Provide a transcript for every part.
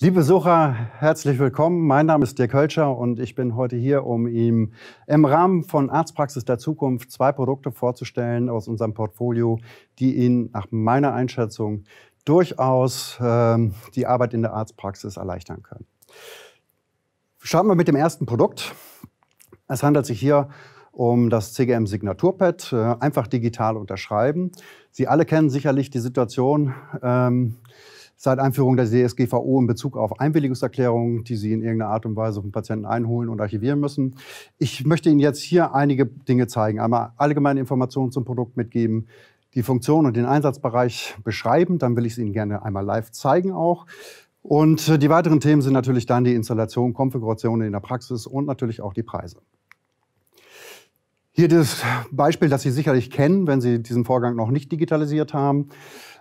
Liebe Besucher, herzlich willkommen. Mein Name ist Dirk Kölscher und ich bin heute hier, um Ihnen im Rahmen von Arztpraxis der Zukunft zwei Produkte vorzustellen aus unserem Portfolio, die Ihnen nach meiner Einschätzung durchaus äh, die Arbeit in der Arztpraxis erleichtern können. Starten wir mit dem ersten Produkt. Es handelt sich hier um das CGM Signaturpad, äh, einfach digital unterschreiben. Sie alle kennen sicherlich die Situation, ähm, seit Einführung der DSGVO in Bezug auf Einwilligungserklärungen, die Sie in irgendeiner Art und Weise vom Patienten einholen und archivieren müssen. Ich möchte Ihnen jetzt hier einige Dinge zeigen. Einmal allgemeine Informationen zum Produkt mitgeben, die Funktion und den Einsatzbereich beschreiben. Dann will ich es Ihnen gerne einmal live zeigen auch. Und äh, die weiteren Themen sind natürlich dann die Installation, Konfiguration in der Praxis und natürlich auch die Preise. Hier das Beispiel, das Sie sicherlich kennen, wenn Sie diesen Vorgang noch nicht digitalisiert haben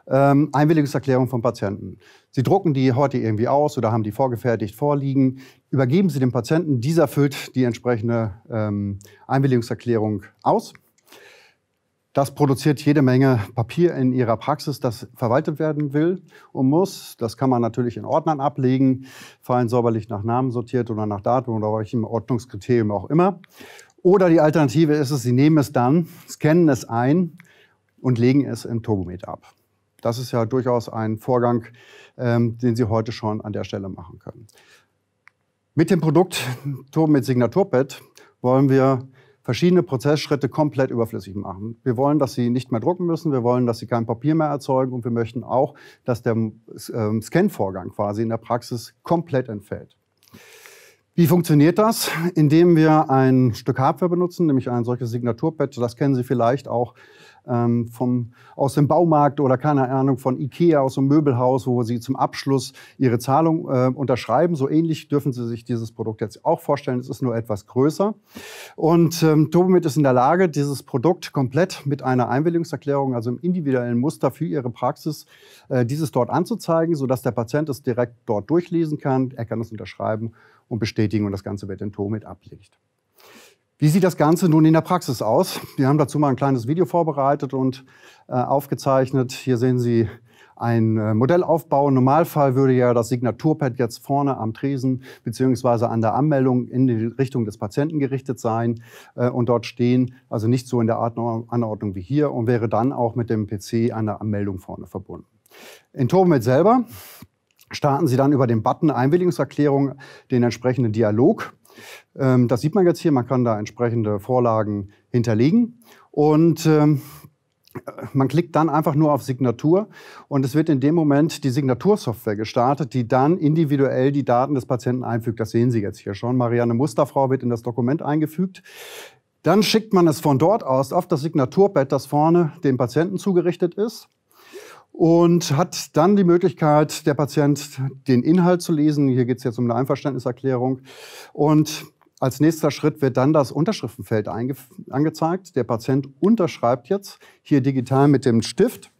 ähm, Einwilligungserklärung von Patienten. Sie drucken die heute irgendwie aus oder haben die vorgefertigt vorliegen, übergeben sie dem Patienten, dieser füllt die entsprechende ähm, Einwilligungserklärung aus. Das produziert jede Menge Papier in Ihrer Praxis, das verwaltet werden will und muss. Das kann man natürlich in Ordnern ablegen, fallen säuberlich nach Namen sortiert oder nach Datum oder welchem Ordnungskriterium auch immer. Oder die Alternative ist es, Sie nehmen es dann, scannen es ein und legen es im Turbomet ab. Das ist ja durchaus ein Vorgang, ähm, den Sie heute schon an der Stelle machen können. Mit dem Produkt mit Signaturpad wollen wir verschiedene Prozessschritte komplett überflüssig machen. Wir wollen, dass sie nicht mehr drucken müssen, wir wollen, dass sie kein Papier mehr erzeugen und wir möchten auch, dass der ähm, Scan-Vorgang quasi in der Praxis komplett entfällt. Wie funktioniert das? Indem wir ein Stück Hardware benutzen, nämlich ein solches Signaturpad. Das kennen Sie vielleicht auch ähm, vom, aus dem Baumarkt oder keine Ahnung von Ikea aus dem Möbelhaus, wo sie zum Abschluss ihre Zahlung äh, unterschreiben. So ähnlich dürfen Sie sich dieses Produkt jetzt auch vorstellen. Es ist nur etwas größer. Und ähm, Tobimit ist in der Lage, dieses Produkt komplett mit einer Einwilligungserklärung, also im individuellen Muster für Ihre Praxis, äh, dieses dort anzuzeigen, sodass der Patient es direkt dort durchlesen kann. Er kann es unterschreiben und bestätigen und das Ganze wird in Tomit abgelegt. Wie sieht das Ganze nun in der Praxis aus? Wir haben dazu mal ein kleines Video vorbereitet und äh, aufgezeichnet. Hier sehen Sie ein äh, Modellaufbau. Im Normalfall würde ja das Signaturpad jetzt vorne am Tresen beziehungsweise an der Anmeldung in die Richtung des Patienten gerichtet sein äh, und dort stehen, also nicht so in der Art Anordnung wie hier und wäre dann auch mit dem PC an der Anmeldung vorne verbunden. In Turbomed selber starten Sie dann über den Button Einwilligungserklärung den entsprechenden Dialog. Ähm, das sieht man jetzt hier, man kann da entsprechende Vorlagen hinterlegen. Und ähm, man klickt dann einfach nur auf Signatur und es wird in dem Moment die Signatursoftware gestartet, die dann individuell die Daten des Patienten einfügt. Das sehen Sie jetzt hier schon. Marianne Musterfrau wird in das Dokument eingefügt. Dann schickt man es von dort aus auf das Signaturbett, das vorne dem Patienten zugerichtet ist und hat dann die Möglichkeit, der Patient den Inhalt zu lesen. Hier geht es jetzt um eine Einverständniserklärung. Und als nächster Schritt wird dann das Unterschriftenfeld angezeigt. Der Patient unterschreibt jetzt hier digital mit dem Stift,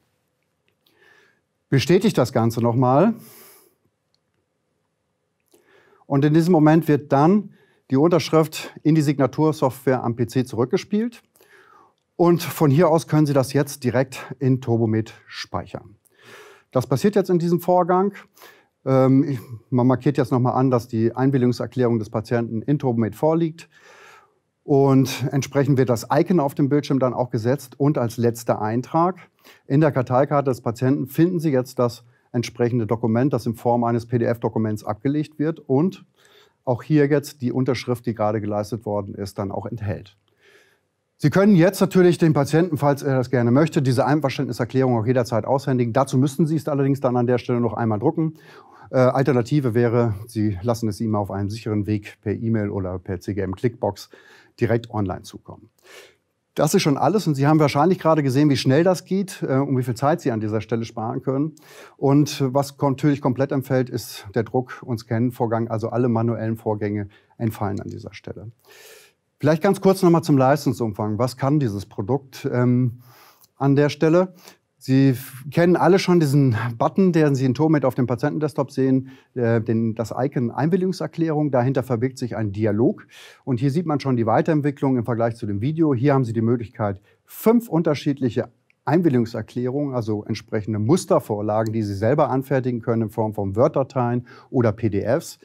bestätigt das Ganze nochmal. Und in diesem Moment wird dann die Unterschrift in die Signatursoftware am PC zurückgespielt. Und von hier aus können Sie das jetzt direkt in Turbomet speichern. Das passiert jetzt in diesem Vorgang. Ähm, man markiert jetzt nochmal an, dass die Einwilligungserklärung des Patienten in Turbomet vorliegt. Und entsprechend wird das Icon auf dem Bildschirm dann auch gesetzt. Und als letzter Eintrag in der Karteikarte des Patienten finden Sie jetzt das entsprechende Dokument, das in Form eines PDF-Dokuments abgelegt wird und auch hier jetzt die Unterschrift, die gerade geleistet worden ist, dann auch enthält. Sie können jetzt natürlich den Patienten, falls er das gerne möchte, diese Einverständniserklärung auch jederzeit aushändigen. Dazu müssten Sie es allerdings dann an der Stelle noch einmal drucken. Äh, Alternative wäre, Sie lassen es ihm auf einem sicheren Weg per E-Mail oder per CGM-Clickbox direkt online zukommen. Das ist schon alles und Sie haben wahrscheinlich gerade gesehen, wie schnell das geht, äh, um wie viel Zeit Sie an dieser Stelle sparen können. Und was natürlich komplett entfällt, ist der Druck- und Scan-Vorgang, also alle manuellen Vorgänge entfallen an dieser Stelle. Vielleicht ganz kurz nochmal zum Leistungsumfang. Was kann dieses Produkt ähm, an der Stelle? Sie kennen alle schon diesen Button, den Sie in Tomed auf dem Patientendesktop sehen, äh, den, das Icon Einwilligungserklärung. Dahinter verbirgt sich ein Dialog. Und hier sieht man schon die Weiterentwicklung im Vergleich zu dem Video. Hier haben Sie die Möglichkeit, fünf unterschiedliche Einwilligungserklärungen, also entsprechende Mustervorlagen, die Sie selber anfertigen können in Form von Word-Dateien oder PDFs,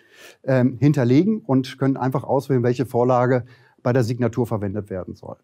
äh, hinterlegen und können einfach auswählen, welche Vorlage bei der Signatur verwendet werden soll.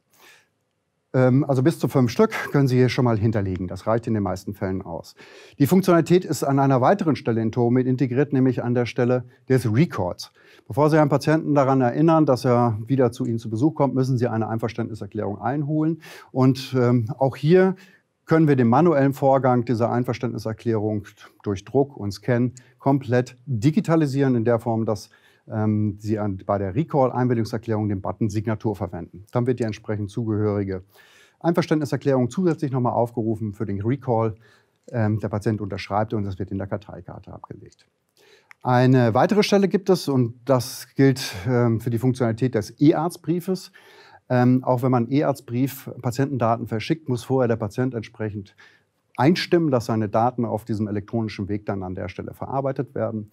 Ähm, also bis zu fünf Stück können Sie hier schon mal hinterlegen. Das reicht in den meisten Fällen aus. Die Funktionalität ist an einer weiteren Stelle in Tomit integriert, nämlich an der Stelle des Records. Bevor Sie einen Patienten daran erinnern, dass er wieder zu Ihnen zu Besuch kommt, müssen Sie eine Einverständniserklärung einholen. Und ähm, auch hier können wir den manuellen Vorgang dieser Einverständniserklärung durch Druck und Scan komplett digitalisieren, in der Form, dass ähm, Sie an, bei der Recall-Einwilligungserklärung den Button Signatur verwenden. Dann wird die entsprechend zugehörige Einverständniserklärung zusätzlich nochmal aufgerufen für den Recall. Ähm, der Patient unterschreibt und das wird in der Karteikarte abgelegt. Eine weitere Stelle gibt es und das gilt ähm, für die Funktionalität des E-Arztbriefes. Ähm, auch wenn man E-Arztbrief Patientendaten verschickt, muss vorher der Patient entsprechend einstimmen, dass seine Daten auf diesem elektronischen Weg dann an der Stelle verarbeitet werden.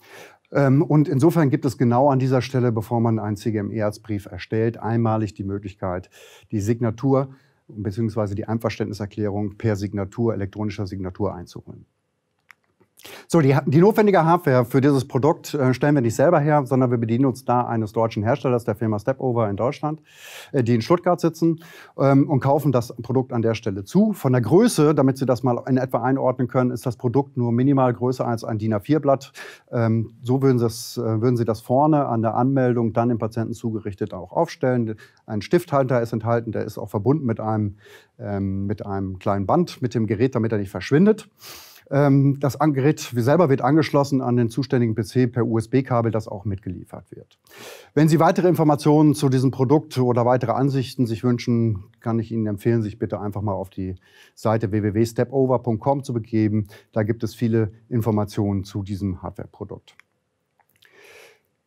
Ähm, und insofern gibt es genau an dieser Stelle, bevor man einen CGME-Arztbrief erstellt, einmalig die Möglichkeit, die Signatur bzw. die Einverständniserklärung per Signatur, elektronischer Signatur einzuholen. So, die, die, notwendige Hardware für dieses Produkt äh, stellen wir nicht selber her, sondern wir bedienen uns da eines deutschen Herstellers, der Firma Stepover in Deutschland, äh, die in Stuttgart sitzen ähm, und kaufen das Produkt an der Stelle zu. Von der Größe, damit Sie das mal in etwa einordnen können, ist das Produkt nur minimal größer als ein DIN A4-Blatt. Ähm, so würden Sie, das, äh, würden Sie das vorne an der Anmeldung dann dem Patienten zugerichtet auch aufstellen. Ein Stifthalter ist enthalten, der ist auch verbunden mit einem, ähm, mit einem kleinen Band, mit dem Gerät, damit er nicht verschwindet. Ähm, das Gerät selber wird angeschlossen an den zuständigen PC per USB-Kabel, das auch mitgeliefert wird. Wenn Sie weitere Informationen zu diesem Produkt oder weitere Ansichten sich wünschen, kann ich Ihnen empfehlen, sich bitte einfach mal auf die Seite www.stepover.com zu begeben. Da gibt es viele Informationen zu diesem Hardware-Produkt.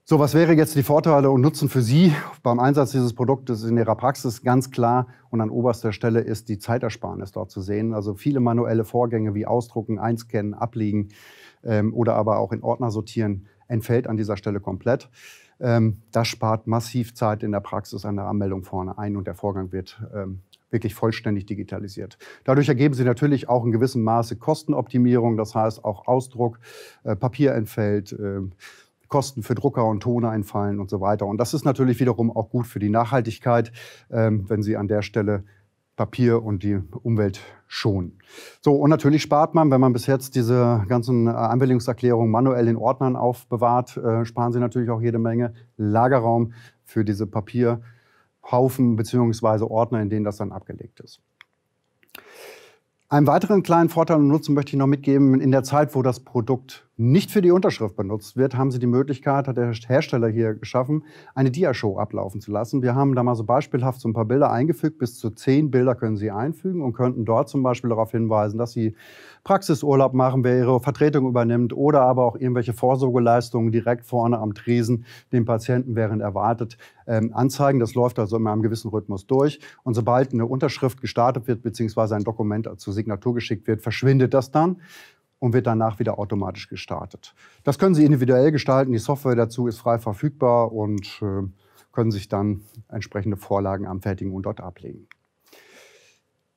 So, was wäre jetzt die Vorteile und Nutzen für Sie beim Einsatz dieses Produktes in Ihrer Praxis? Ganz klar und an oberster Stelle ist die Zeitersparnis dort zu sehen. Also viele manuelle Vorgänge wie Ausdrucken, Einscannen, Ablegen ähm, oder aber auch in Ordner sortieren entfällt an dieser Stelle komplett. Ähm, das spart massiv Zeit in der Praxis an der Anmeldung vorne ein und der Vorgang wird ähm, wirklich vollständig digitalisiert. Dadurch ergeben sie natürlich auch in gewissem Maße Kostenoptimierung, das heißt auch Ausdruck, äh, Papier entfällt. Äh, Kosten für Drucker und Toner einfallen und so weiter. Und das ist natürlich wiederum auch gut für die Nachhaltigkeit, ähm, wenn Sie an der Stelle Papier und die Umwelt schonen. So, und natürlich spart man, wenn man bis jetzt diese ganzen äh, Anwendungserklärungen manuell in Ordnern aufbewahrt, äh, sparen Sie natürlich auch jede Menge Lagerraum für diese Papierhaufen bzw. Ordner, in denen das dann abgelegt ist. Einen weiteren kleinen Vorteil und Nutzen möchte ich noch mitgeben. In der Zeit, wo das Produkt nicht für die Unterschrift benutzt wird, haben sie die Möglichkeit, hat der Hersteller hier geschaffen, eine Diashow ablaufen zu lassen. Wir haben da mal so beispielhaft so ein paar Bilder eingefügt. Bis zu zehn Bilder können Sie einfügen und könnten dort zum Beispiel darauf hinweisen, dass Sie Praxisurlaub machen, wer Ihre Vertretung übernimmt oder aber auch irgendwelche Vorsorgeleistungen direkt vorne am Tresen den Patienten während erwartet ähm, anzeigen. Das läuft also in einem gewissen Rhythmus durch. Und sobald eine Unterschrift gestartet wird, beziehungsweise ein Dokument zur Signatur geschickt wird, verschwindet das dann und wird danach wieder automatisch gestartet. Das können Sie individuell gestalten. Die Software dazu ist frei verfügbar und äh, können sich dann entsprechende Vorlagen anfertigen und dort ablegen.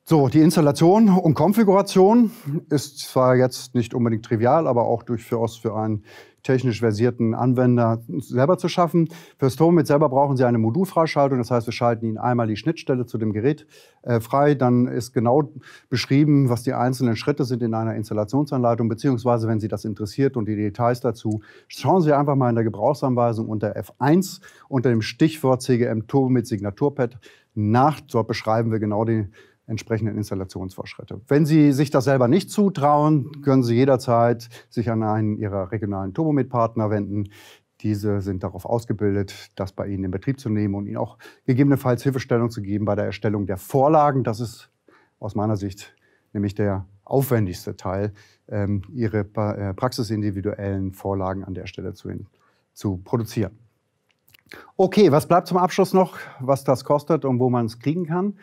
So, die Installation und Konfiguration ist zwar jetzt nicht unbedingt trivial, aber auch durchaus für einen technisch versierten Anwender selber zu schaffen. Fürs Tomit selber brauchen Sie eine Modulfreischaltung. Das heißt, wir schalten Ihnen einmal die Schnittstelle zu dem Gerät äh, frei. Dann ist genau beschrieben, was die einzelnen Schritte sind in einer Installationsanleitung. Beziehungsweise, wenn Sie das interessiert und die Details dazu, schauen Sie einfach mal in der Gebrauchsanweisung unter F1 unter dem Stichwort CGM Turbo mit Signaturpad nach. Dort beschreiben wir genau die entsprechenden Installationsvorschritte. Wenn Sie sich das selber nicht zutrauen, können Sie jederzeit sich an einen Ihrer regionalen Turbomet-Partner wenden. Diese sind darauf ausgebildet, das bei Ihnen in Betrieb zu nehmen und Ihnen auch gegebenenfalls Hilfestellung zu geben bei der Erstellung der Vorlagen. Das ist aus meiner Sicht nämlich der aufwendigste Teil, ähm, Ihre äh, praxisindividuellen Vorlagen an der Stelle zu, zu produzieren. Okay, was bleibt zum Abschluss noch, was das kostet und wo man es kriegen kann?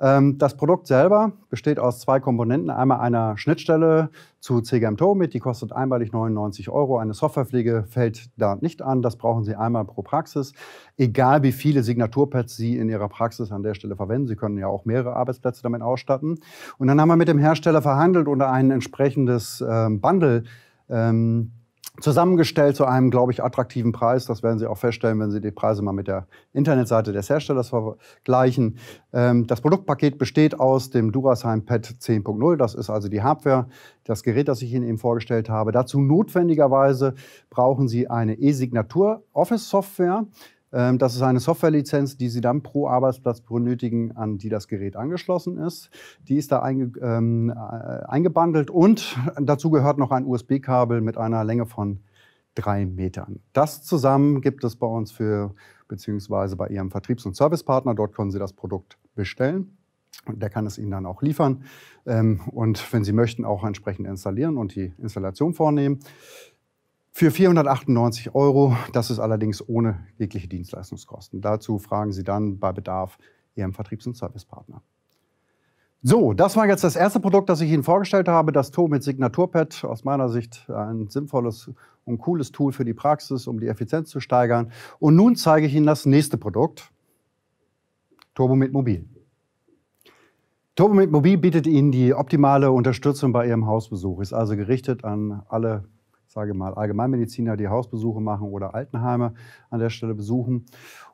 Ähm, das Produkt selber besteht aus zwei Komponenten. Einmal einer Schnittstelle zu CGM Tomit, die kostet einmalig 99 Euro. Eine Softwarepflege fällt da nicht an. Das brauchen Sie einmal pro Praxis. Egal wie viele Signaturpads Sie in Ihrer Praxis an der Stelle verwenden. Sie können ja auch mehrere Arbeitsplätze damit ausstatten. Und dann haben wir mit dem Hersteller verhandelt und ein entsprechendes ähm, Bundle ähm, zusammengestellt zu einem, glaube ich, attraktiven Preis. Das werden Sie auch feststellen, wenn Sie die Preise mal mit der Internetseite des Herstellers vergleichen. Ähm, das Produktpaket besteht aus dem Durasheim Pad 10.0. Das ist also die Hardware, das Gerät, das ich Ihnen eben vorgestellt habe. Dazu notwendigerweise brauchen Sie eine E-Signatur Office Software. Ähm, das ist eine Softwarelizenz, die Sie dann pro Arbeitsplatz benötigen, an die das Gerät angeschlossen ist. Die ist da einge, ähm, äh, eingebandelt und dazu gehört noch ein USB-Kabel mit einer Länge von drei Metern. Das zusammen gibt es bei uns für beziehungsweise bei Ihrem Vertriebs- und Servicepartner. Dort können Sie das Produkt bestellen. Und Der kann es Ihnen dann auch liefern ähm, und wenn Sie möchten, auch entsprechend installieren und die Installation vornehmen für 498 Euro. Das ist allerdings ohne jegliche Dienstleistungskosten. Dazu fragen Sie dann bei Bedarf Ihrem Vertriebs- und Servicepartner. So, das war jetzt das erste Produkt, das ich Ihnen vorgestellt habe, das Tool mit Signaturpad. Aus meiner Sicht ein sinnvolles und cooles Tool für die Praxis, um die Effizienz zu steigern. Und nun zeige ich Ihnen das nächste Produkt, Turbo mit Mobil. Turbo mit Mobil bietet Ihnen die optimale Unterstützung bei Ihrem Hausbesuch, ist also gerichtet an alle sage mal, Allgemeinmediziner, die Hausbesuche machen oder Altenheime an der Stelle besuchen.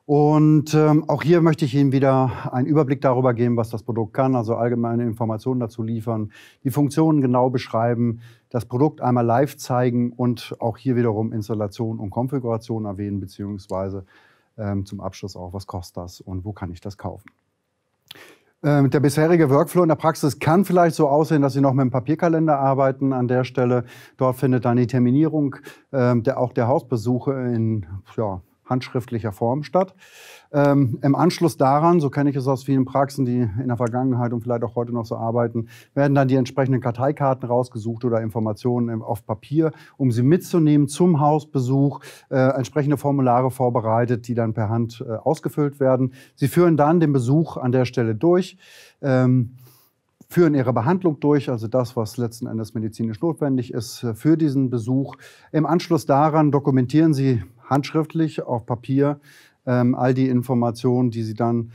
Und ähm, auch hier möchte ich Ihnen wieder einen Überblick darüber geben, was das Produkt kann, also allgemeine Informationen dazu liefern, die Funktionen genau beschreiben, das Produkt einmal live zeigen und auch hier wiederum Installation und Konfiguration erwähnen, beziehungsweise ähm, zum Abschluss auch, was kostet das und wo kann ich das kaufen. Äh, der bisherige Workflow in der Praxis kann vielleicht so aussehen, dass Sie noch mit dem Papierkalender arbeiten an der Stelle. Dort findet dann die Terminierung ähm, der, auch der Hausbesuche in ja, handschriftlicher Form statt. Ähm, Im Anschluss daran, so kenne ich es aus vielen Praxen, die in der Vergangenheit und vielleicht auch heute noch so arbeiten, werden dann die entsprechenden Karteikarten rausgesucht oder Informationen auf Papier, um sie mitzunehmen zum Hausbesuch, äh, entsprechende Formulare vorbereitet, die dann per Hand äh, ausgefüllt werden. Sie führen dann den Besuch an der Stelle durch. Ähm, führen ihre Behandlung durch, also das, was letzten Endes medizinisch notwendig ist äh, für diesen Besuch. Im Anschluss daran dokumentieren sie handschriftlich auf Papier ähm, all die Informationen, die Sie dann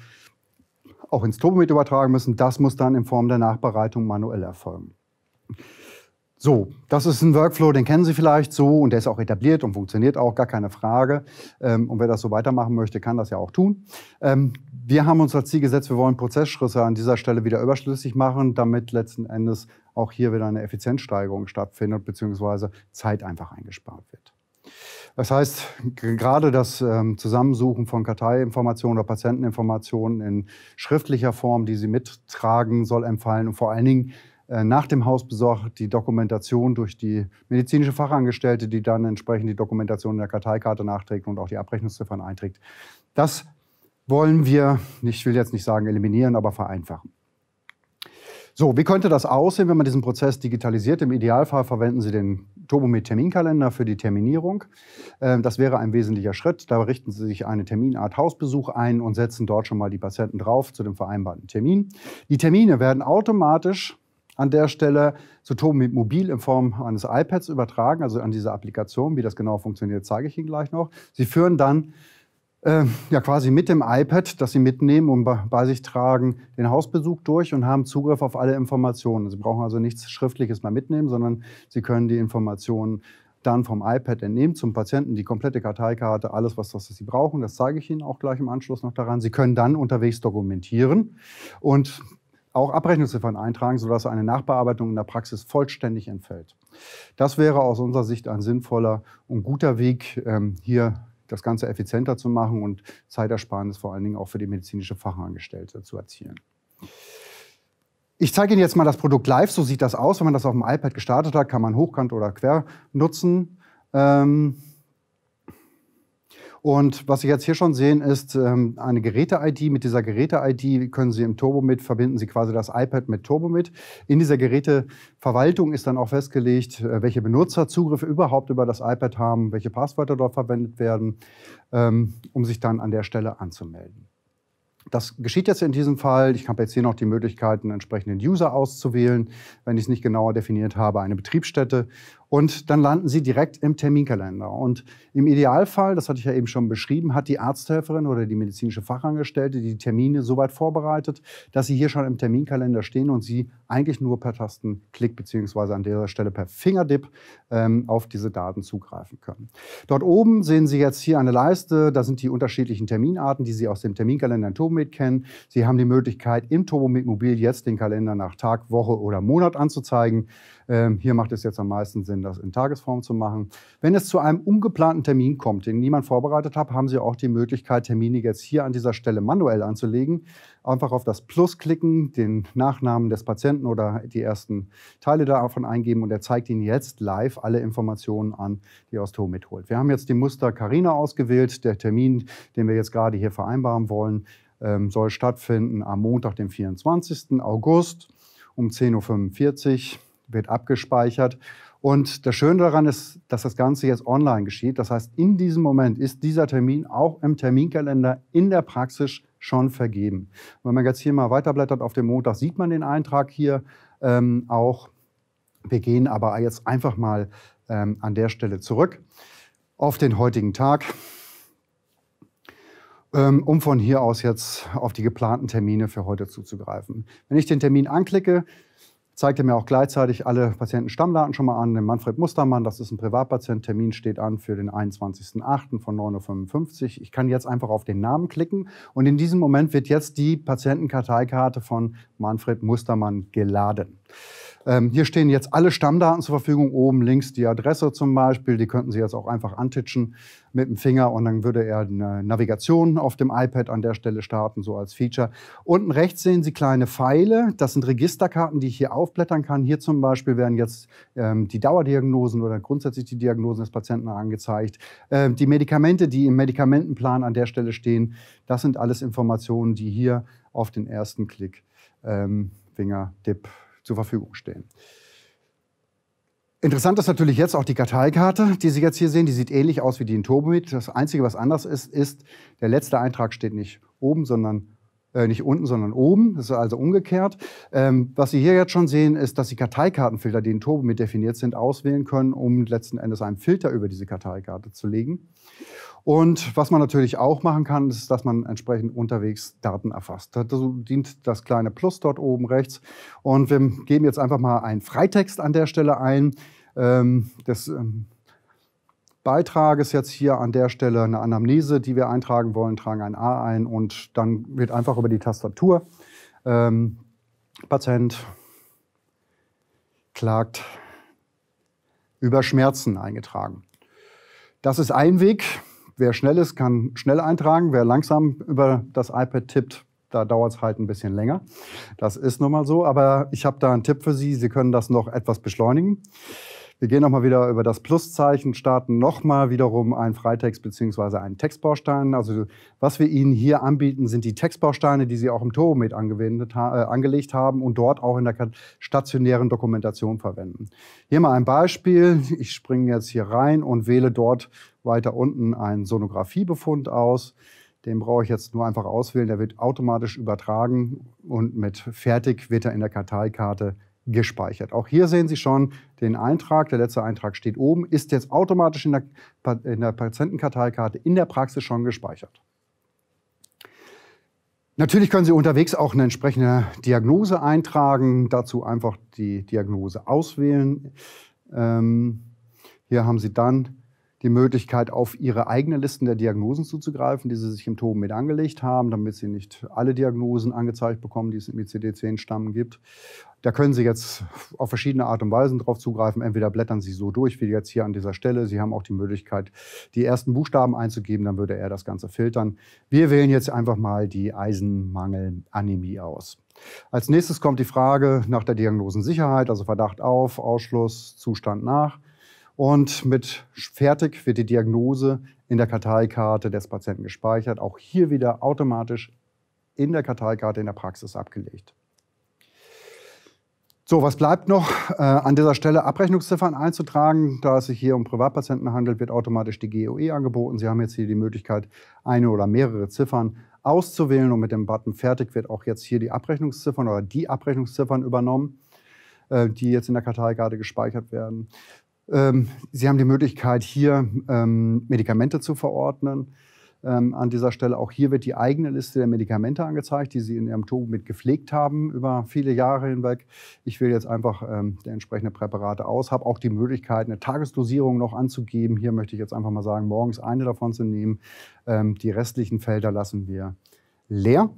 auch ins Turbomet übertragen müssen. Das muss dann in Form der Nachbereitung manuell erfolgen. So, das ist ein Workflow, den kennen Sie vielleicht so und der ist auch etabliert und funktioniert auch, gar keine Frage. Ähm, und wer das so weitermachen möchte, kann das ja auch tun. Ähm, wir haben uns als Ziel gesetzt, wir wollen Prozessschritte an dieser Stelle wieder überschlüssig machen, damit letzten Endes auch hier wieder eine Effizienzsteigerung stattfindet, beziehungsweise Zeit einfach eingespart wird. Das heißt, gerade das ähm, Zusammensuchen von Karteiinformationen oder Patienteninformationen in schriftlicher Form, die Sie mittragen, soll empfallen und vor allen Dingen äh, nach dem Hausbesuch die Dokumentation durch die medizinische Fachangestellte, die dann entsprechend die Dokumentation in der Karteikarte nachträgt und auch die Abrechnungsziffern einträgt. Das wollen wir, ich will jetzt nicht sagen eliminieren, aber vereinfachen. So, wie könnte das aussehen, wenn man diesen Prozess digitalisiert? Im Idealfall verwenden Sie den Turbomed Terminkalender für die Terminierung. Ähm, das wäre ein wesentlicher Schritt. Da richten Sie sich eine Terminart Hausbesuch ein und setzen dort schon mal die Patienten drauf zu dem vereinbarten Termin. Die Termine werden automatisch an der Stelle zu Turbomed Mobil in Form eines iPads übertragen, also an diese Applikation. Wie das genau funktioniert, zeige ich Ihnen gleich noch. Sie führen dann äh, ja quasi mit dem iPad, das sie mitnehmen und bei sich tragen, den Hausbesuch durch und haben Zugriff auf alle Informationen. Sie brauchen also nichts Schriftliches mehr mitnehmen, sondern sie können die Informationen dann vom iPad entnehmen zum Patienten, die komplette Karteikarte, alles, was, was Sie brauchen. Das zeige ich Ihnen auch gleich im Anschluss noch daran. Sie können dann unterwegs dokumentieren und auch Abrechnungsziffern eintragen, sodass eine Nachbearbeitung in der Praxis vollständig entfällt. Das wäre aus unserer Sicht ein sinnvoller und guter Weg, ähm, hier das Ganze effizienter zu machen und Zeitersparnis vor allen Dingen auch für die medizinische Fachangestellte zu erzielen. Ich zeige Ihnen jetzt mal das Produkt live. So sieht das aus. Wenn man das auf dem iPad gestartet hat, kann man hochkant oder quer nutzen. Ähm und was Sie jetzt hier schon sehen, ist ähm, eine Geräte-ID. Mit dieser Geräte-ID können Sie im Turbo mit, verbinden Sie quasi das iPad mit Turbo mit. In dieser Geräteverwaltung ist dann auch festgelegt, äh, welche Benutzer Zugriff überhaupt über das iPad haben, welche Passwörter dort verwendet werden, ähm, um sich dann an der Stelle anzumelden. Das geschieht jetzt in diesem Fall. Ich habe jetzt hier noch die Möglichkeit, einen entsprechenden User auszuwählen, wenn ich es nicht genauer definiert habe, eine Betriebsstätte und dann landen sie direkt im Terminkalender. Und im Idealfall, das hatte ich ja eben schon beschrieben, hat die Arzthelferin oder die medizinische Fachangestellte die Termine so weit vorbereitet, dass sie hier schon im Terminkalender stehen und sie eigentlich nur per Tastenklick beziehungsweise an dieser Stelle per Fingerdip ähm, auf diese Daten zugreifen können. Dort oben sehen Sie jetzt hier eine Leiste, da sind die unterschiedlichen Terminarten, die Sie aus dem Terminkalender in Turbomed kennen. Sie haben die Möglichkeit, im Turbomed Mobil jetzt den Kalender nach Tag, Woche oder Monat anzuzeigen. Ähm, hier macht es jetzt am meisten Sinn, das in Tagesform zu machen. Wenn es zu einem ungeplanten Termin kommt, den niemand vorbereitet hat, haben Sie auch die Möglichkeit, Termine jetzt hier an dieser Stelle manuell anzulegen. Einfach auf das Plus klicken, den Nachnamen des Patienten oder die ersten Teile davon eingeben und er zeigt Ihnen jetzt live alle Informationen an, die aus TOM mitholt. Wir haben jetzt die Muster Carina ausgewählt. Der Termin, den wir jetzt gerade hier vereinbaren wollen, ähm, soll stattfinden am Montag, dem 24. August um 10.45 Uhr wird abgespeichert. Und das Schöne daran ist, dass das Ganze jetzt online geschieht. Das heißt, in diesem Moment ist dieser Termin auch im Terminkalender in der Praxis schon vergeben. wenn man jetzt hier mal weiterblättert auf dem Montag, sieht man den Eintrag hier ähm, auch. Wir gehen aber jetzt einfach mal ähm, an der Stelle zurück auf den heutigen Tag, ähm, um von hier aus jetzt auf die geplanten Termine für heute zuzugreifen. Wenn ich den Termin anklicke, zeigt er mir auch gleichzeitig alle Patientenstammdaten schon mal an. Den Manfred Mustermann, das ist ein Privatpatient, Termin steht an für den 21.08. von 9.55 Uhr. Ich kann jetzt einfach auf den Namen klicken und in diesem Moment wird jetzt die Patientenkarteikarte von Manfred Mustermann geladen. Ähm, hier stehen jetzt alle Stammdaten zur Verfügung. Oben links die Adresse zum Beispiel. Die könnten Sie jetzt auch einfach antitschen mit dem Finger und dann würde er eine Navigation auf dem iPad an der Stelle starten, so als Feature. Unten rechts sehen Sie kleine Pfeile. Das sind Registerkarten, die ich hier aufblättern kann. Hier zum Beispiel werden jetzt ähm, die Dauerdiagnosen oder grundsätzlich die Diagnosen des Patienten angezeigt. Ähm, die Medikamente, die im Medikamentenplan an der Stelle stehen, das sind alles Informationen, die hier auf den ersten Klick ähm, Finger, Dip, zur Verfügung stehen. Interessant ist natürlich jetzt auch die Karteikarte, die Sie jetzt hier sehen. Die sieht ähnlich aus wie die in Turbomit. Das Einzige, was anders ist, ist, der letzte Eintrag steht nicht oben, sondern äh, nicht unten, sondern oben. Das ist also umgekehrt. Ähm, was Sie hier jetzt schon sehen, ist, dass Sie Karteikartenfilter, die in Turbomit definiert sind, auswählen können, um letzten Endes einen Filter über diese Karteikarte zu legen. Und was man natürlich auch machen kann, ist, dass man entsprechend unterwegs Daten erfasst. Dazu dient das kleine Plus dort oben rechts. Und wir geben jetzt einfach mal einen Freitext an der Stelle ein. Ähm, des ähm, Beitrages jetzt hier an der Stelle eine Anamnese, die wir eintragen wollen, tragen ein A ein und dann wird einfach über die Tastatur ähm, Patient klagt über Schmerzen eingetragen. Das ist ein Weg, Wer schnell ist, kann schnell eintragen. Wer langsam über das iPad tippt, da dauert es halt ein bisschen länger. Das ist nun mal so. Aber ich habe da einen Tipp für Sie. Sie können das noch etwas beschleunigen. Wir gehen nochmal wieder über das Pluszeichen, starten nochmal wiederum einen Freitext bzw. einen Textbaustein. Also was wir Ihnen hier anbieten, sind die Textbausteine, die Sie auch im Turbomet angewendet, äh, angelegt haben und dort auch in der stationären Dokumentation verwenden. Hier mal ein Beispiel. Ich springe jetzt hier rein und wähle dort weiter unten einen Sonographiebefund aus. Den brauche ich jetzt nur einfach auswählen. Der wird automatisch übertragen und mit Fertig wird er in der Karteikarte gespeichert. Auch hier sehen Sie schon den Eintrag. Der letzte Eintrag steht oben, ist jetzt automatisch in der, in der Patientenkarteikarte in der Praxis schon gespeichert. Natürlich können Sie unterwegs auch eine entsprechende Diagnose eintragen. Dazu einfach die Diagnose auswählen. Ähm, hier haben Sie dann die Möglichkeit, auf ihre eigenen Listen der Diagnosen zuzugreifen, die sie sich im Toben mit angelegt haben, damit sie nicht alle Diagnosen angezeigt bekommen, die es im ICD-10-Stamm gibt. Da können Sie jetzt auf verschiedene Art und Weisen drauf zugreifen. Entweder blättern Sie so durch, wie jetzt hier an dieser Stelle. Sie haben auch die Möglichkeit, die ersten Buchstaben einzugeben, dann würde er das Ganze filtern. Wir wählen jetzt einfach mal die eisenmangel Eisenmangelanämie aus. Als nächstes kommt die Frage nach der Diagnosensicherheit, also Verdacht auf, Ausschluss, Zustand nach. Und mit fertig wird die Diagnose in der Karteikarte des Patienten gespeichert, auch hier wieder automatisch in der Karteikarte in der Praxis abgelegt. So, was bleibt noch? Äh, an dieser Stelle Abrechnungsziffern einzutragen. Da es sich hier um Privatpatienten handelt, wird automatisch die GOE e angeboten. Sie haben jetzt hier die Möglichkeit, eine oder mehrere Ziffern auszuwählen und mit dem Button Fertig wird auch jetzt hier die Abrechnungsziffern oder die Abrechnungsziffern übernommen, äh, die jetzt in der Karteikarte gespeichert werden. Ähm, Sie haben die Möglichkeit, hier ähm, Medikamente zu verordnen. Ähm, an dieser Stelle auch hier wird die eigene Liste der Medikamente angezeigt, die Sie in Ihrem Tool mit gepflegt haben über viele Jahre hinweg. Ich wähle jetzt einfach ähm, die entsprechenden Präparate aus, habe auch die Möglichkeit, eine Tagesdosierung noch anzugeben. Hier möchte ich jetzt einfach mal sagen, morgens eine davon zu nehmen. Ähm, die restlichen Felder lassen wir leer.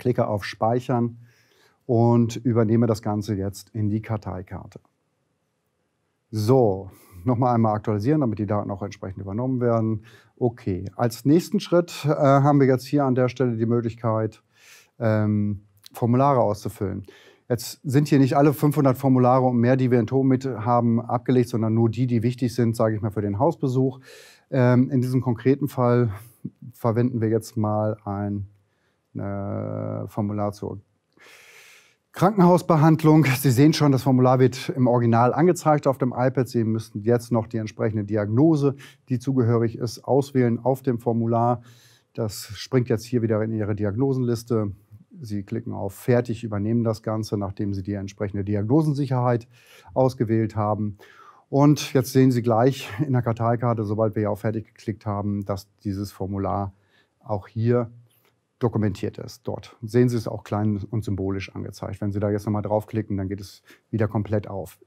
Klicke auf Speichern und übernehme das Ganze jetzt in die Karteikarte. So, nochmal einmal aktualisieren, damit die Daten auch entsprechend übernommen werden. Okay, als nächsten Schritt äh, haben wir jetzt hier an der Stelle die Möglichkeit, ähm, Formulare auszufüllen. Jetzt sind hier nicht alle 500 Formulare und mehr, die wir in Tom mit haben, abgelegt, sondern nur die, die wichtig sind, sage ich mal, für den Hausbesuch. Ähm, in diesem konkreten Fall verwenden wir jetzt mal ein äh, Formular zur Krankenhausbehandlung. Sie sehen schon, das Formular wird im Original angezeigt auf dem iPad. Sie müssen jetzt noch die entsprechende Diagnose, die zugehörig ist, auswählen auf dem Formular. Das springt jetzt hier wieder in Ihre Diagnosenliste. Sie klicken auf Fertig, übernehmen das Ganze, nachdem Sie die entsprechende Diagnosensicherheit ausgewählt haben. Und jetzt sehen Sie gleich in der Karteikarte, sobald wir hier auf Fertig geklickt haben, dass dieses Formular auch hier dokumentiert ist dort. Sehen Sie es auch klein und symbolisch angezeigt. Wenn Sie da jetzt nochmal draufklicken, dann geht es wieder komplett auf.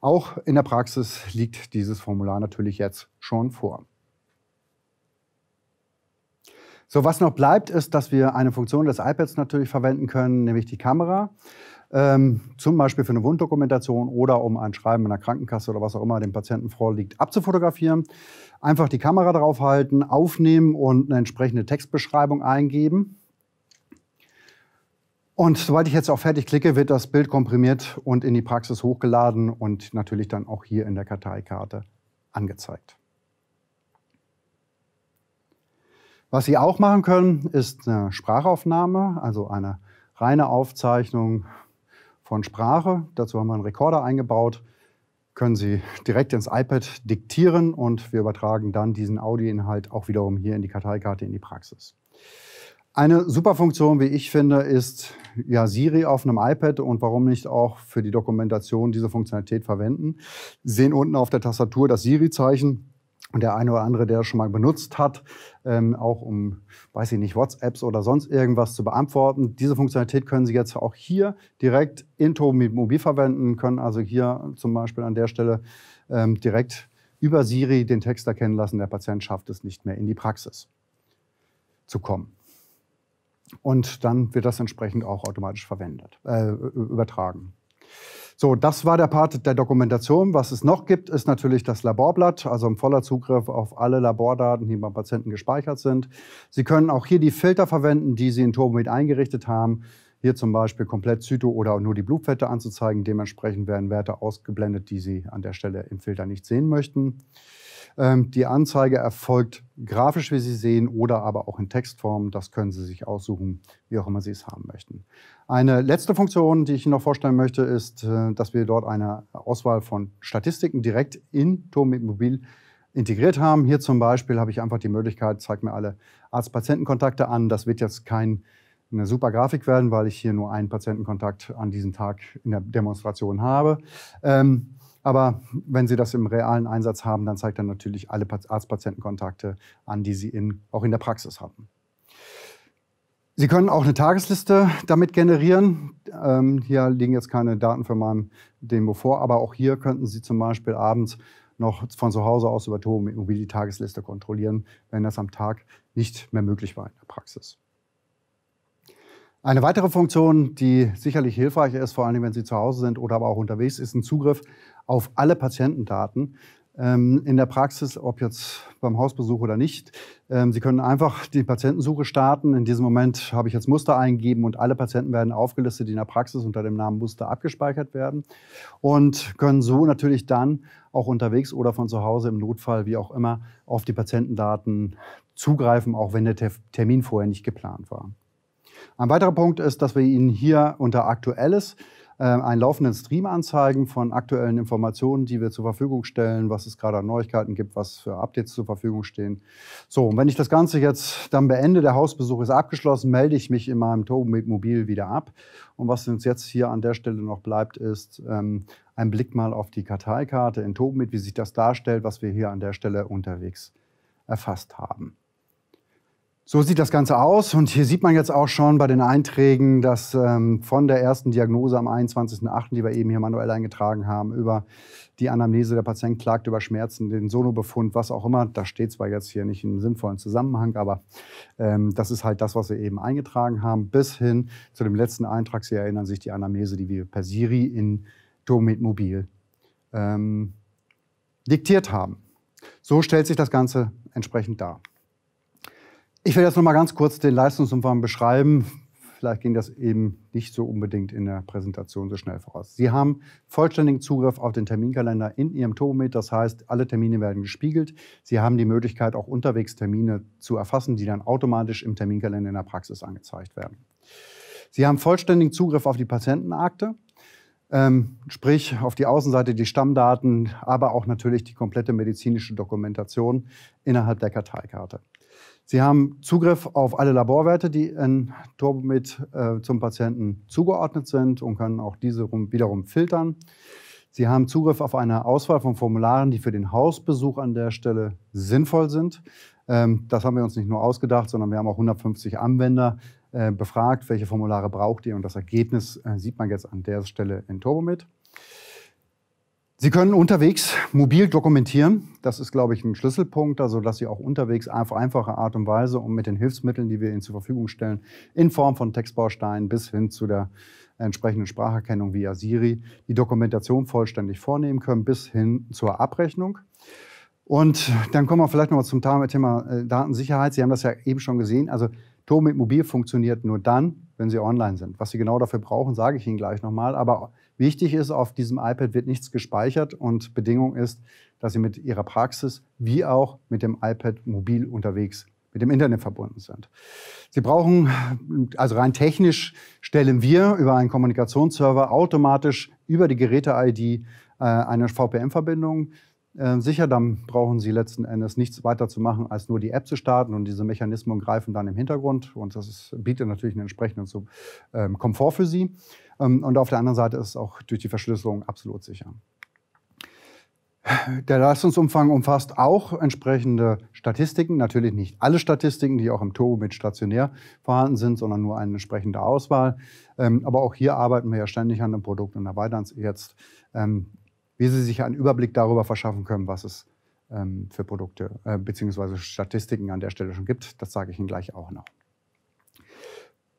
Auch in der Praxis liegt dieses Formular natürlich jetzt schon vor. So, was noch bleibt, ist, dass wir eine Funktion des iPads natürlich verwenden können, nämlich die Kamera ähm, zum Beispiel für eine Wunddokumentation oder um ein Schreiben in der Krankenkasse oder was auch immer dem Patienten vorliegt, abzufotografieren. Einfach die Kamera draufhalten, aufnehmen und eine entsprechende Textbeschreibung eingeben. Und sobald ich jetzt auch Fertig klicke, wird das Bild komprimiert und in die Praxis hochgeladen und natürlich dann auch hier in der Karteikarte angezeigt. Was Sie auch machen können, ist eine Sprachaufnahme, also eine reine Aufzeichnung von Sprache. Dazu haben wir einen Rekorder eingebaut, können Sie direkt ins iPad diktieren und wir übertragen dann diesen Audioinhalt auch wiederum hier in die Karteikarte in die Praxis. Eine super Funktion, wie ich finde, ist ja Siri auf einem iPad und warum nicht auch für die Dokumentation diese Funktionalität verwenden. Sie sehen unten auf der Tastatur das Siri-Zeichen. Und der eine oder andere, der das schon mal benutzt hat, ähm, auch um, weiß ich nicht, WhatsApps oder sonst irgendwas zu beantworten. Diese Funktionalität können Sie jetzt auch hier direkt in Tobi Mobil verwenden, können also hier zum Beispiel an der Stelle ähm, direkt über Siri den Text erkennen lassen. Der Patient schafft es nicht mehr in die Praxis zu kommen. Und dann wird das entsprechend auch automatisch verwendet, äh, übertragen. So, das war der Part der Dokumentation. Was es noch gibt, ist natürlich das Laborblatt, also ein voller Zugriff auf alle Labordaten, die beim Patienten gespeichert sind. Sie können auch hier die Filter verwenden, die Sie in Turbomed eingerichtet haben. Hier zum Beispiel komplett Zyto oder nur die Blutfette anzuzeigen. Dementsprechend werden Werte ausgeblendet, die Sie an der Stelle im Filter nicht sehen möchten. Ähm, die Anzeige erfolgt grafisch, wie Sie sehen, oder aber auch in Textform. Das können Sie sich aussuchen, wie auch immer Sie es haben möchten. Eine letzte Funktion, die ich Ihnen noch vorstellen möchte, ist, äh, dass wir dort eine Auswahl von Statistiken direkt in Turm Mobil integriert haben. Hier zum Beispiel habe ich einfach die Möglichkeit, zeig mir alle Arzt-Patienten-Kontakte an. Das wird jetzt kein eine super Grafik werden, weil ich hier nur einen Patientenkontakt an diesem Tag in der Demonstration habe. Ähm, aber wenn Sie das im realen Einsatz haben, dann zeigt er natürlich alle Arztpatientenkontakte an, die Sie in, auch in der Praxis haben. Sie können auch eine Tagesliste damit generieren. Ähm, hier liegen jetzt keine Daten für meinem Demo vor, aber auch hier könnten Sie zum Beispiel abends noch von zu Hause aus über Tomo die Tagesliste kontrollieren, wenn das am Tag nicht mehr möglich war in der Praxis. Eine weitere Funktion, die sicherlich hilfreich ist, vor allem wenn Sie zu Hause sind oder aber auch unterwegs, ist ein Zugriff auf alle Patientendaten ähm, in der Praxis, ob jetzt beim Hausbesuch oder nicht. Ähm, Sie können einfach die Patientensuche starten. In diesem Moment habe ich jetzt Muster eingegeben und alle Patienten werden aufgelistet, die in der Praxis unter dem Namen Muster abgespeichert werden und können so natürlich dann auch unterwegs oder von zu Hause im Notfall, wie auch immer, auf die Patientendaten zugreifen, auch wenn der Termin vorher nicht geplant war. Ein weiterer Punkt ist, dass wir Ihnen hier unter Aktuelles äh, einen laufenden Stream anzeigen von aktuellen Informationen, die wir zur Verfügung stellen, was es gerade an Neuigkeiten gibt, was für Updates zur Verfügung stehen. So, und wenn ich das Ganze jetzt dann beende, der Hausbesuch ist abgeschlossen, melde ich mich in meinem Turbo-Mobil wieder ab. Und was uns jetzt hier an der Stelle noch bleibt, ist ähm, ein Blick mal auf die Karteikarte in Tobenit, wie sich das darstellt, was wir hier an der Stelle unterwegs erfasst haben. So sieht das Ganze aus und hier sieht man jetzt auch schon bei den Einträgen, dass ähm, von der ersten Diagnose am 21.08., die wir eben hier manuell eingetragen haben, über die Anamnese, der Patient klagt über Schmerzen, den Sonobefund, was auch immer, das steht zwar jetzt hier nicht im sinnvollen Zusammenhang, aber ähm, das ist halt das, was wir eben eingetragen haben, bis hin zu dem letzten Eintrag, Sie erinnern sich, die Anamnese, die wir per Siri in Domit Mobil ähm, diktiert haben. So stellt sich das Ganze entsprechend dar. Ich will jetzt noch mal ganz kurz den Leistungsumfang beschreiben. Vielleicht ging das eben nicht so unbedingt in der Präsentation so schnell voraus. Sie haben vollständigen Zugriff auf den Terminkalender in Ihrem Tomit. Das heißt, alle Termine werden gespiegelt. Sie haben die Möglichkeit, auch unterwegs Termine zu erfassen, die dann automatisch im Terminkalender in der Praxis angezeigt werden. Sie haben vollständigen Zugriff auf die Patientenakte, ähm, sprich auf die Außenseite die Stammdaten, aber auch natürlich die komplette medizinische Dokumentation innerhalb der Karteikarte. Sie haben Zugriff auf alle Laborwerte, die in Turbomid äh, zum Patienten zugeordnet sind und können auch diese wiederum filtern. Sie haben Zugriff auf eine Auswahl von Formularen, die für den Hausbesuch an der Stelle sinnvoll sind. Ähm, das haben wir uns nicht nur ausgedacht, sondern wir haben auch 150 Anwender äh, befragt, welche Formulare braucht ihr. Und das Ergebnis äh, sieht man jetzt an der Stelle in Turbomit. Sie können unterwegs mobil dokumentieren. Das ist, glaube ich, ein Schlüsselpunkt, also dass Sie auch unterwegs auf einfache Art und Weise und mit den Hilfsmitteln, die wir Ihnen zur Verfügung stellen, in Form von Textbausteinen bis hin zu der entsprechenden Spracherkennung via Siri, die Dokumentation vollständig vornehmen können, bis hin zur Abrechnung. Und dann kommen wir vielleicht noch mal zum Thema äh, Datensicherheit. Sie haben das ja eben schon gesehen. Also Tomit Mobil funktioniert nur dann, wenn Sie online sind. Was Sie genau dafür brauchen, sage ich Ihnen gleich nochmal. Aber Wichtig ist, auf diesem iPad wird nichts gespeichert und Bedingung ist, dass Sie mit Ihrer Praxis wie auch mit dem iPad mobil unterwegs mit dem Internet verbunden sind. Sie brauchen, also rein technisch stellen wir über einen Kommunikationsserver automatisch über die Geräte-ID äh, eine VPN-Verbindung. Äh, sicher, dann brauchen Sie letzten Endes nichts weiter zu machen, als nur die App zu starten und diese Mechanismen greifen dann im Hintergrund und das ist, bietet natürlich einen entsprechenden ähm, Komfort für Sie. Ähm, und auf der anderen Seite ist es auch durch die Verschlüsselung absolut sicher. Der Leistungsumfang umfasst auch entsprechende Statistiken, natürlich nicht alle Statistiken, die auch im Turbo mit stationär vorhanden sind, sondern nur eine entsprechende Auswahl. Ähm, aber auch hier arbeiten wir ja ständig an dem Produkt und erweitern es jetzt wie sie sich einen Überblick darüber verschaffen können, was es ähm, für Produkte äh, bzw. Statistiken an der Stelle schon gibt. Das sage ich Ihnen gleich auch noch.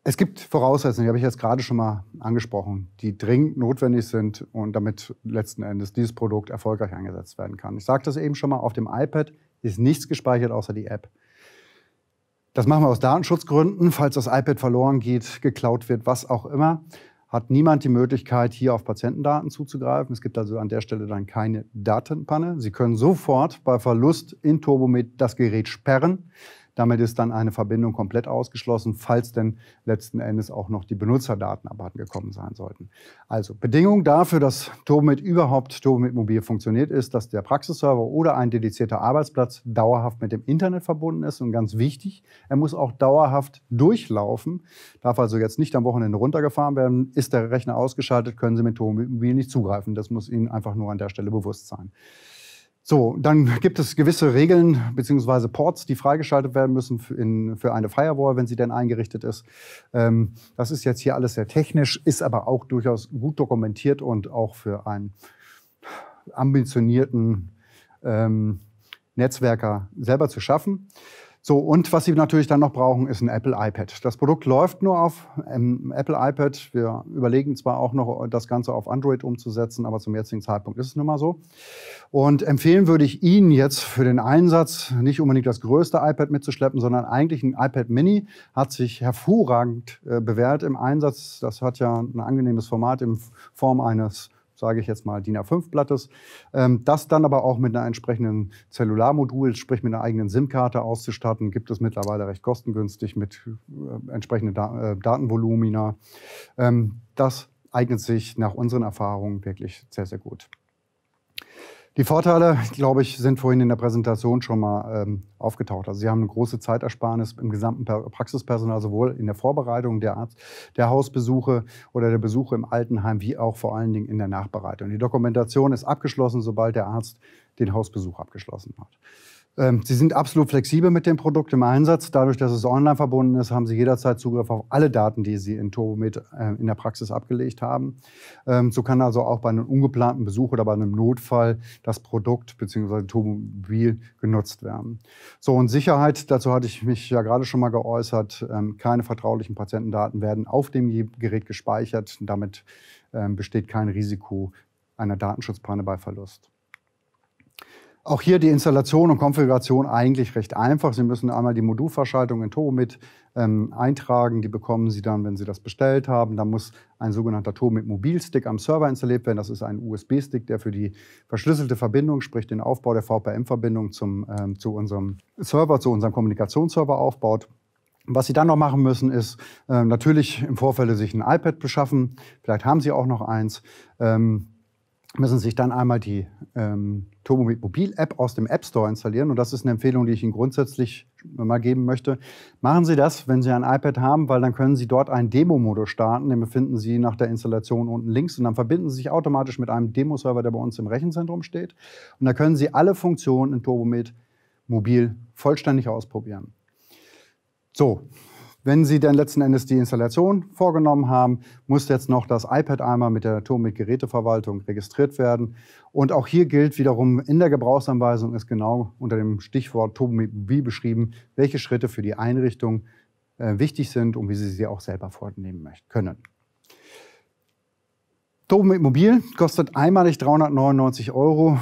Es gibt Voraussetzungen, die habe ich jetzt gerade schon mal angesprochen, die dringend notwendig sind und damit letzten Endes dieses Produkt erfolgreich eingesetzt werden kann. Ich sagte das eben schon mal, auf dem iPad ist nichts gespeichert außer die App. Das machen wir aus Datenschutzgründen, falls das iPad verloren geht, geklaut wird, was auch immer hat niemand die Möglichkeit, hier auf Patientendaten zuzugreifen. Es gibt also an der Stelle dann keine Datenpanne. Sie können sofort bei Verlust in Turbomed das Gerät sperren. Damit ist dann eine Verbindung komplett ausgeschlossen, falls denn letzten Endes auch noch die Benutzerdaten abhanden gekommen sein sollten. Also Bedingung dafür, dass Turbomed überhaupt Turbomed Mobil funktioniert, ist, dass der Praxisserver oder ein dedizierter Arbeitsplatz dauerhaft mit dem Internet verbunden ist. Und ganz wichtig, er muss auch dauerhaft durchlaufen, darf also jetzt nicht am Wochenende runtergefahren werden. Ist der Rechner ausgeschaltet, können Sie mit Turbomed Mobil nicht zugreifen. Das muss Ihnen einfach nur an der Stelle bewusst sein. So, dann gibt es gewisse Regeln bzw. Ports, die freigeschaltet werden müssen für, eine Firewall, wenn sie denn eingerichtet ist. Ähm, das ist jetzt hier alles sehr technisch, ist aber auch durchaus gut dokumentiert und auch für einen ambitionierten ähm, Netzwerker selber zu schaffen. So, und was Sie natürlich dann noch brauchen, ist ein Apple iPad. Das Produkt läuft nur auf ähm, Apple iPad. Wir überlegen zwar auch noch, das Ganze auf Android umzusetzen, aber zum jetzigen Zeitpunkt ist es nun mal so. Und empfehlen würde ich Ihnen jetzt für den Einsatz nicht unbedingt das größte iPad mitzuschleppen, sondern eigentlich ein iPad Mini. Hat sich hervorragend äh, bewährt im Einsatz. Das hat ja ein angenehmes Format in Form eines sage ich jetzt mal, DIN A5-Blattes. Ähm, das dann aber auch mit einer entsprechenden Zellularmodul, sprich mit einer eigenen SIM-Karte auszustatten, gibt es mittlerweile recht kostengünstig mit äh, entsprechenden äh, Datenvolumina. Ähm, das eignet sich nach unseren Erfahrungen wirklich sehr, sehr gut. Die Vorteile, glaube ich, sind vorhin in der Präsentation schon mal ähm, aufgetaucht. Also Sie haben eine große Zeitersparnis im gesamten Praxispersonal, sowohl in der Vorbereitung der, Arzt, der Hausbesuche oder der Besuche im Altenheim, wie auch vor allen Dingen in der Nachbereitung. Die Dokumentation ist abgeschlossen, sobald der Arzt den Hausbesuch abgeschlossen hat. Ähm, sie sind absolut flexibel mit dem Produkt im Einsatz. Dadurch, dass es online verbunden ist, haben Sie jederzeit Zugriff auf alle Daten, die Sie in Turbomet äh, in der Praxis abgelegt haben. Ähm, so kann also auch bei einem ungeplanten Besuch oder bei einem Notfall das Produkt bzw. Turbomobil genutzt werden. So, und Sicherheit, dazu hatte ich mich ja gerade schon mal geäußert. Ähm, keine vertraulichen Patientendaten werden auf dem Gerät gespeichert. Damit besteht kein Risiko einer Datenschutzpanne bei Verlust. Auch hier die Installation und Konfiguration eigentlich recht einfach. Sie müssen einmal die Modulverschaltung in Tomit ähm, eintragen. Die bekommen Sie dann, wenn Sie das bestellt haben. Dann muss ein sogenannter Tomit Mobilstick am Server installiert werden. Das ist ein USB-Stick, der für die verschlüsselte Verbindung, sprich den Aufbau der VPN-Verbindung ähm, zu unserem Server, zu unserem Kommunikationsserver aufbaut. Was Sie dann noch machen müssen, ist ähm, natürlich im Vorfeld sich ein iPad beschaffen. Vielleicht haben Sie auch noch eins. Ähm, müssen sich dann einmal die ähm, Turbomit Mobil App aus dem App Store installieren. Und das ist eine Empfehlung, die ich Ihnen grundsätzlich mal geben möchte. Machen Sie das, wenn Sie ein iPad haben, weil dann können Sie dort einen Demo-Modus starten. Den befinden Sie nach der Installation unten links. Und dann verbinden Sie sich automatisch mit einem Demo-Server, der bei uns im Rechenzentrum steht. Und da können Sie alle Funktionen in Turbomit Mobil vollständig ausprobieren. So, wenn Sie dann letzten Endes die Installation vorgenommen haben, muss jetzt noch das iPad einmal mit der Turmit Geräteverwaltung registriert werden. Und auch hier gilt wiederum, in der Gebrauchsanweisung ist genau unter dem Stichwort Turmit beschrieben, welche Schritte für die Einrichtung äh, wichtig sind und wie Sie sie auch selber vornehmen können. Turmit Mobil kostet einmalig 399 Euro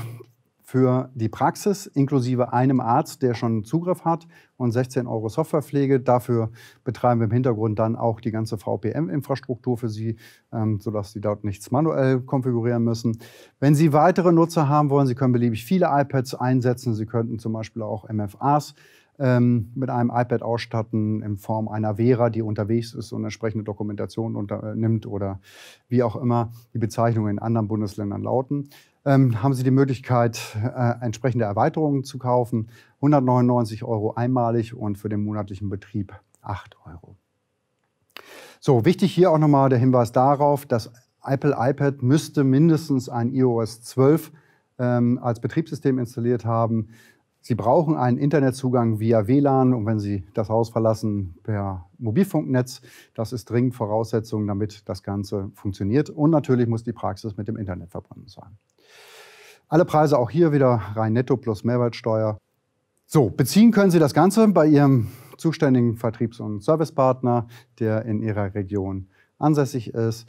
für die Praxis inklusive einem Arzt, der schon Zugriff hat und 16 Euro Softwarepflege. Dafür betreiben wir im Hintergrund dann auch die ganze VPN-Infrastruktur für Sie, ähm, sodass Sie dort nichts manuell konfigurieren müssen. Wenn Sie weitere Nutzer haben wollen, Sie können beliebig viele iPads einsetzen. Sie könnten zum Beispiel auch MFAs ähm, mit einem iPad ausstatten in Form einer Vera, die unterwegs ist und entsprechende Dokumentation unternimmt oder wie auch immer die Bezeichnungen in anderen Bundesländern lauten. Ähm, haben Sie die Möglichkeit, äh, entsprechende Erweiterungen zu kaufen. 199 Euro einmalig und für den monatlichen Betrieb 8 Euro. So, wichtig hier auch nochmal der Hinweis darauf, dass Apple iPad müsste mindestens ein iOS 12 ähm, als Betriebssystem installiert haben. Sie brauchen einen Internetzugang via WLAN und wenn Sie das Haus verlassen, per Mobilfunknetz. Das ist dringend Voraussetzung, damit das Ganze funktioniert. Und natürlich muss die Praxis mit dem Internet verbunden sein. Alle Preise auch hier wieder rein netto plus Mehrwertsteuer. So, beziehen können Sie das Ganze bei Ihrem zuständigen Vertriebs- und Servicepartner, der in Ihrer Region ansässig ist.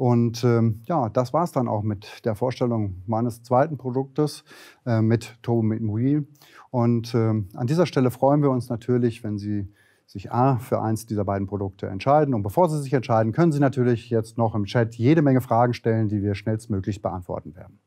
Und ähm, ja, das war es dann auch mit der Vorstellung meines zweiten Produktes äh, mit Turbomobil. Und ähm, an dieser Stelle freuen wir uns natürlich, wenn Sie sich A für eins dieser beiden Produkte entscheiden. Und bevor Sie sich entscheiden, können Sie natürlich jetzt noch im Chat jede Menge Fragen stellen, die wir schnellstmöglich beantworten werden.